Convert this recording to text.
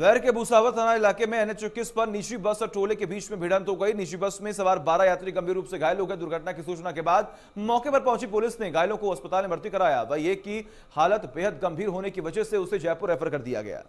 शहर के भूसावर थाना इलाके में एनएच इक्कीस पर निजी बस और टोले के बीच में भिड़ंत हो गई निजी बस में सवार 12 यात्री गंभीर रूप से घायल हो गए दुर्घटना की सूचना के बाद मौके पर पहुंची पुलिस ने घायलों को अस्पताल में भर्ती कराया वही एक की हालत बेहद गंभीर होने की वजह से उसे जयपुर रेफर कर दिया गया